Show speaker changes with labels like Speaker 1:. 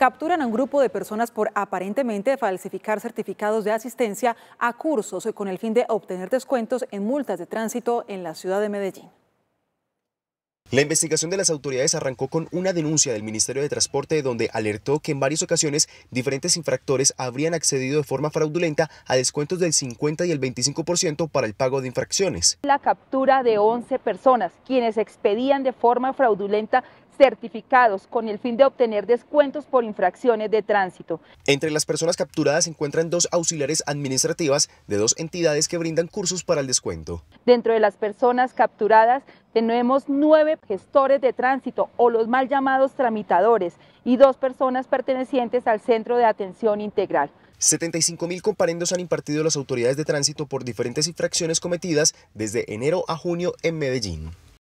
Speaker 1: capturan a un grupo de personas por aparentemente falsificar certificados de asistencia a cursos con el fin de obtener descuentos en multas de tránsito en la ciudad de Medellín.
Speaker 2: La investigación de las autoridades arrancó con una denuncia del Ministerio de Transporte donde alertó que en varias ocasiones diferentes infractores habrían accedido de forma fraudulenta a descuentos del 50 y el 25% para el pago de infracciones.
Speaker 3: La captura de 11 personas quienes expedían de forma fraudulenta certificados con el fin de obtener descuentos por infracciones de tránsito.
Speaker 2: Entre las personas capturadas se encuentran dos auxiliares administrativas de dos entidades que brindan cursos para el descuento.
Speaker 3: Dentro de las personas capturadas tenemos nueve gestores de tránsito o los mal llamados tramitadores y dos personas pertenecientes al Centro de Atención Integral.
Speaker 2: 75.000 comparendos han impartido las autoridades de tránsito por diferentes infracciones cometidas desde enero a junio en Medellín.